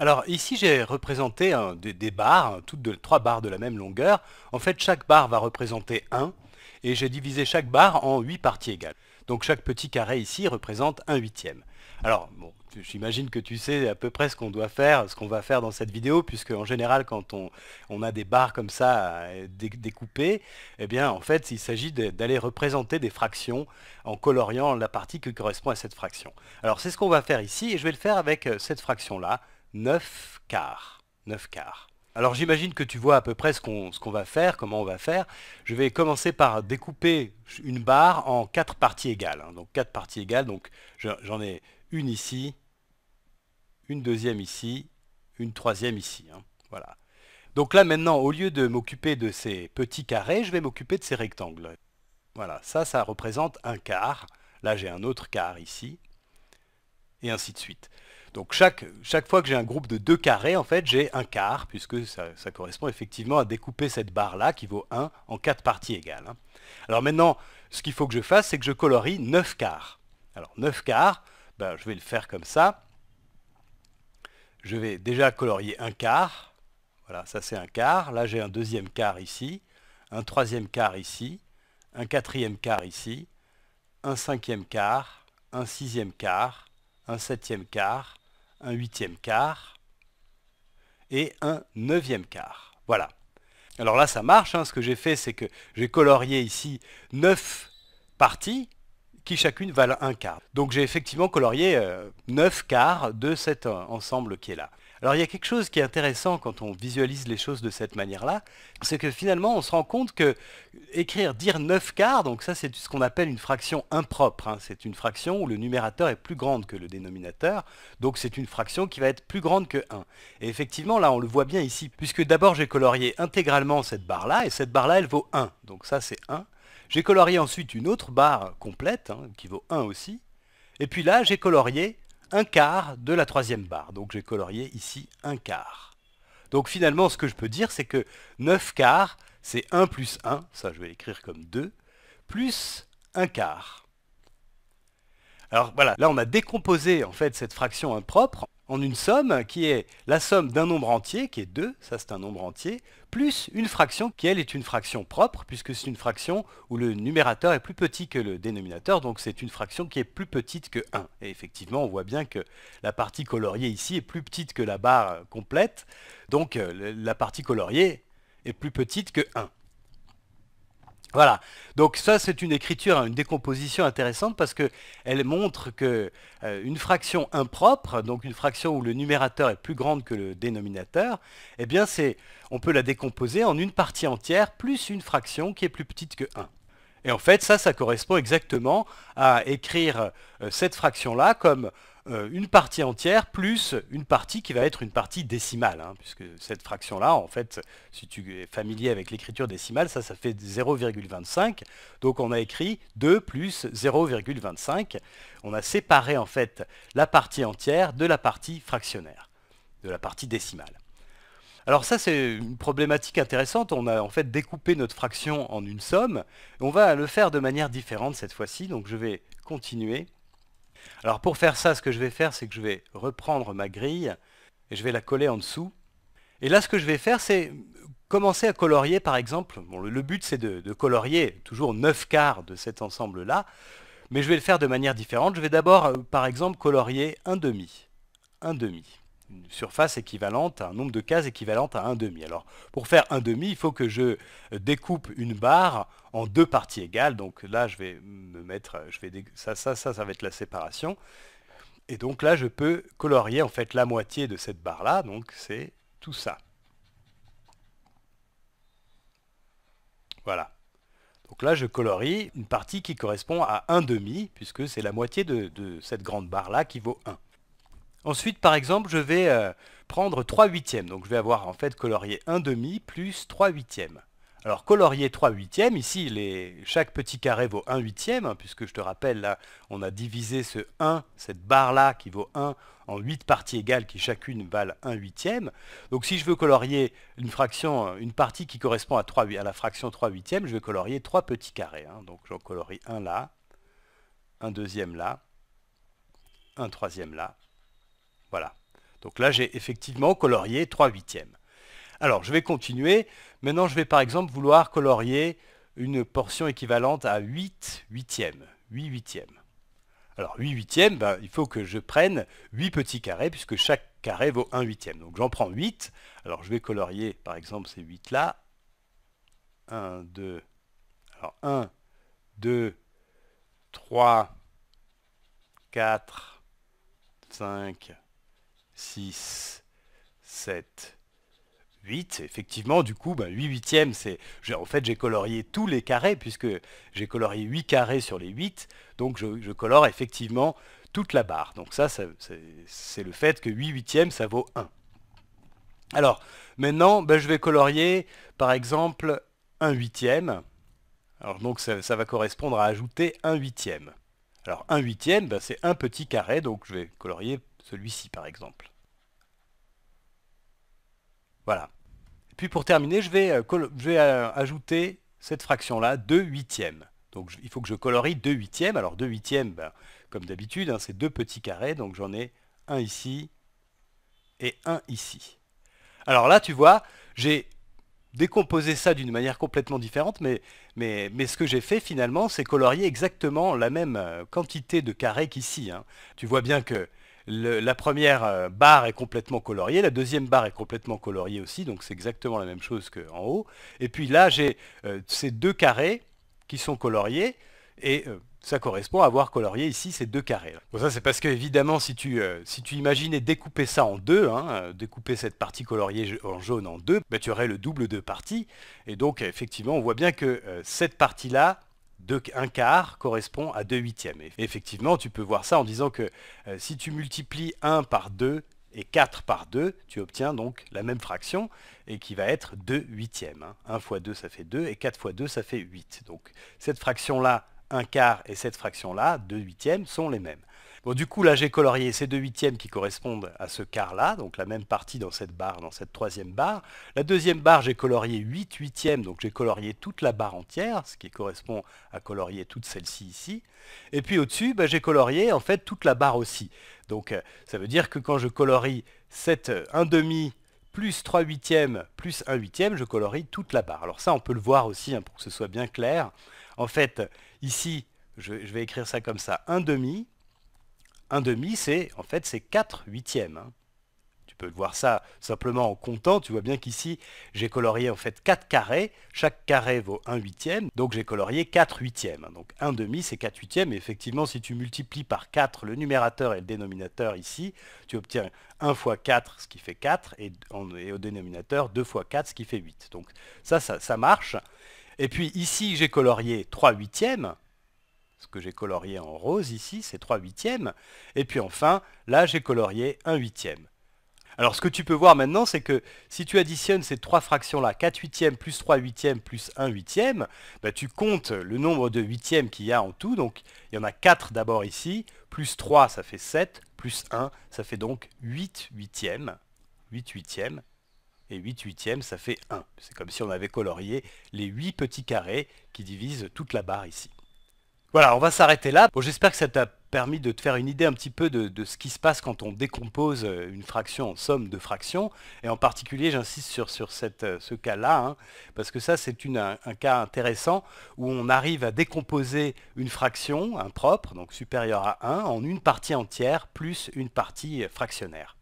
Alors ici j'ai représenté des, barres, hein, toutes trois barres de la même longueur. En fait chaque barre va représenter 1 et j'ai divisé chaque barre en 8 parties égales. Donc chaque petit carré ici représente 1 huitième. Alors bon, j'imagine que tu sais à peu près ce qu'on doit faire, ce qu'on va faire dans cette vidéo, puisque en général quand on, on a des barres comme ça euh, découpées, eh bien en fait il s'agit d'aller représenter des fractions en coloriant la partie qui correspond à cette fraction. Alors c'est ce qu'on va faire ici, et je vais le faire avec euh, cette fraction là, 9 quarts. Alors j'imagine que tu vois à peu près ce qu'on va faire, comment on va faire. Je vais commencer par découper une barre en quatre parties égales. Hein. Donc quatre parties égales, donc j'en ai une ici, une deuxième ici, une troisième ici. Hein. Voilà. Donc là maintenant, au lieu de m'occuper de ces petits carrés, je vais m'occuper de ces rectangles. Voilà, ça, ça représente un quart. Là j'ai un autre quart ici, et ainsi de suite. Donc chaque, fois que j'ai un groupe de 2 carrés, en fait, j'ai un quart, puisque ça, correspond effectivement à découper cette barre-là, qui vaut 1, en quatre parties égales. Hein. Alors maintenant, ce qu'il faut que je fasse, c'est que je colorie 9 quarts. Alors 9 quarts, ben, je vais le faire comme ça. Je vais déjà colorier un quart. Voilà, ça c'est un quart. Là j'ai un deuxième quart ici, un troisième quart ici, un quatrième quart ici, un cinquième quart, un sixième quart, un septième quart, un huitième quart et un neuvième quart. Voilà. Alors là, ça marche. Hein. Ce que j'ai fait, c'est que j'ai colorié ici neuf parties qui chacune valent un quart. Donc j'ai effectivement colorié euh, neuf quarts de cet ensemble qui est là. Alors il y a quelque chose qui est intéressant quand on visualise les choses de cette manière-là, c'est que finalement on se rend compte que écrire dire 9 quarts, donc ça c'est ce qu'on appelle une fraction impropre, hein. c'est une fraction où le numérateur est plus grande que le dénominateur, donc c'est une fraction qui va être plus grande que 1. Et effectivement là on le voit bien ici, puisque d'abord j'ai colorié intégralement cette barre-là, et cette barre-là elle vaut 1, donc ça c'est 1. J'ai colorié ensuite une autre barre complète, hein, qui vaut 1 aussi, et puis là j'ai colorié un quart de la troisième barre. Donc j'ai colorié ici un quart. Donc finalement, ce que je peux dire, c'est que 9 quarts, c'est 1 plus 1, ça je vais l'écrire comme 2, plus un quart. Alors voilà, là on a décomposé en fait cette fraction impropre en une somme qui est la somme d'un nombre entier, qui est 2, ça c'est un nombre entier, plus une fraction qui elle est une fraction propre, puisque c'est une fraction où le numérateur est plus petit que le dénominateur, donc c'est une fraction qui est plus petite que 1. Et effectivement, on voit bien que la partie coloriée ici est plus petite que la barre complète, donc euh, la partie coloriée est plus petite que 1. Voilà. Donc ça, c'est une écriture, une décomposition intéressante parce qu'elle montre que euh, une fraction impropre, donc une fraction où le numérateur est plus grande que le dénominateur, eh bien, c'est, on peut la décomposer en une partie entière plus une fraction qui est plus petite que 1. Et en fait, ça, ça correspond exactement à écrire euh, cette fraction-là comme euh, une partie entière plus une partie qui va être une partie décimale, hein, puisque cette fraction-là, en fait, si tu es familier avec l'écriture décimale, ça, ça fait 0,25. Donc on a écrit 2 plus 0,25. On a séparé, en fait, la partie entière de la partie fractionnaire, de la partie décimale. Alors ça, c'est une problématique intéressante. On a en fait découpé notre fraction en une somme. On va le faire de manière différente cette fois-ci, donc je vais continuer. Alors pour faire ça, ce que je vais faire, c'est que je vais reprendre ma grille et je vais la coller en dessous. Et là, ce que je vais faire, c'est commencer à colorier, par exemple. Bon, le, but, c'est de, colorier toujours 9 quarts de cet ensemble-là, mais je vais le faire de manière différente. Je vais d'abord, euh, par exemple, colorier un demi. Un demi une surface équivalente à un nombre de cases équivalente à 1 demi. Alors pour faire un demi, il faut que je découpe une barre en deux parties égales. Donc là, je vais me mettre, je vais ça, ça, ça, ça va être la séparation. Et donc là, je peux colorier en fait la moitié de cette barre-là. Donc c'est tout ça. Voilà. Donc là, je colorie une partie qui correspond à 1 demi, puisque c'est la moitié de cette grande barre-là qui vaut 1. Ensuite, par exemple, je vais euh, prendre 3 huitièmes. Donc je vais avoir en fait colorier 1 demi plus 3 huitièmes. Alors colorier 3 huitièmes, ici chaque petit carré vaut 1 huitième, hein, puisque je te rappelle, là on a divisé ce 1, cette barre-là qui vaut 1, en 8 parties égales qui chacune valent 1 huitième. Donc si je veux colorier une fraction, une partie qui correspond à, 3, à la fraction 3 huitièmes, je vais colorier 3 petits carrés. Hein. Donc j'en colorie un là, un deuxième là, un troisième là, voilà. Donc là, j'ai effectivement colorié 3 huitièmes. Alors, je vais continuer. Maintenant, je vais par exemple vouloir colorier une portion équivalente à 8 huitièmes. 8 huitièmes. Alors 8 huitièmes, ben, il faut que je prenne 8 petits carrés puisque chaque carré vaut 1 huitième. Donc j'en prends 8. Alors je vais colorier par exemple ces 8 là. 1, 2, alors 1, 2, 3, 4, 5, 6, 7, 8. Effectivement, du coup, ben, bah, 8 huitièmes, c'est... En fait, j'ai colorié tous les carrés, puisque j'ai colorié 8 carrés sur les 8, donc je, colore effectivement toute la barre. Donc ça, c'est le fait que 8 huitièmes, ça vaut 1. Alors, maintenant, bah, je vais colorier, par exemple, 1 huitième. Alors donc, ça, ça va correspondre à ajouter 1 huitième. Alors 1 huitième, bah, c'est un petit carré, donc je vais colorier celui-ci par exemple. Voilà. Et puis pour terminer, je vais, euh, euh, ajouter cette fraction-là, 2 huitièmes. Donc il faut que je colorie 2 huitièmes. Alors 2 huitièmes, bah, comme d'habitude, hein, c'est deux petits carrés, donc j'en ai un ici et un ici. Alors là, tu vois, j'ai décomposer ça d'une manière complètement différente, mais, ce que j'ai fait finalement, c'est colorier exactement la même euh, quantité de carrés qu'ici. Hein. Tu vois bien que la première euh, barre est complètement coloriée, la deuxième barre est complètement coloriée aussi, donc c'est exactement la même chose qu'en haut. Et puis là, j'ai euh, ces deux carrés qui sont coloriés, et euh, ça correspond à avoir colorié ici ces deux carrés. Bon, ça c'est parce que évidemment si tu, euh, si tu imaginais découper ça en deux, hein, euh, découper cette partie coloriée en jaune en deux, bah, tu aurais le double de parties. Et donc effectivement on voit bien que cette partie-là, de un quart correspond à 2 huitièmes. Et effectivement, tu peux voir ça en disant que si tu multiplies 1 par 2 et 4 par 2, tu obtiens donc la même fraction, et qui va être 2 huitièmes. 1 hein. fois 2, ça fait 2, et 4 fois 2, ça fait 8. Donc cette fraction-là, 1 quart et cette fraction-là, 2 huitièmes, sont les mêmes. Bon, du coup, là, j'ai colorié ces 2 huitièmes qui correspondent à ce quart-là, donc la même partie dans cette barre, dans cette troisième barre. La deuxième barre, j'ai colorié 8 huitièmes, donc j'ai colorié toute la barre entière, ce qui correspond à colorier toute celle-ci ici. Et puis au-dessus, bah, j'ai colorié en fait toute la barre aussi. Donc euh, ça veut dire que quand je colorie cette euh, 1 demi plus 3 huitièmes plus 1 huitième, je colorie toute la barre. Alors ça, on peut le voir aussi hein, pour que ce soit bien clair. En fait, Ici, je, vais écrire ça comme ça, 1 demi. 1 demi, c'est en fait c'est 4 huitièmes. Hein. Tu peux voir ça simplement en comptant. Tu vois bien qu'ici, j'ai colorié en fait 4 carrés. Chaque carré vaut 1 huitième. Donc j'ai colorié 4 huitièmes. Hein. Donc 1 demi, c'est 4 huitièmes. Et effectivement, si tu multiplies par 4 le numérateur et le dénominateur ici, tu obtiens 1 fois 4, ce qui fait 4. Et, au dénominateur, 2 fois 4, ce qui fait 8. Donc ça, ça marche. Et puis ici, j'ai colorié 3 huitièmes. Ce que j'ai colorié en rose ici, c'est 3 huitièmes. Et puis enfin, là, j'ai colorié 1 huitième. Alors ce que tu peux voir maintenant, c'est que si tu additionnes ces trois fractions-là, 4 huitièmes plus 3 huitièmes plus 1 huitième, bah, tu comptes le nombre de huitièmes qu'il y a en tout. Donc il y en a 4 d'abord ici, plus 3 ça fait 7, plus 1 ça fait donc 8 huitièmes. 8 huitièmes et 8 huitièmes, ça fait 1. C'est comme si on avait colorié les 8 petits carrés qui divisent toute la barre ici. Voilà, on va s'arrêter là. J'espère que ça t'a permis de te faire une idée un petit peu de, ce qui se passe quand on décompose euh, une fraction en somme de fractions. Et en particulier, j'insiste sur, euh, ce cas-là, hein, parce que ça, c'est un, cas intéressant où on arrive à décomposer une fraction impropre, donc supérieure à 1, en une partie entière plus une partie fractionnaire.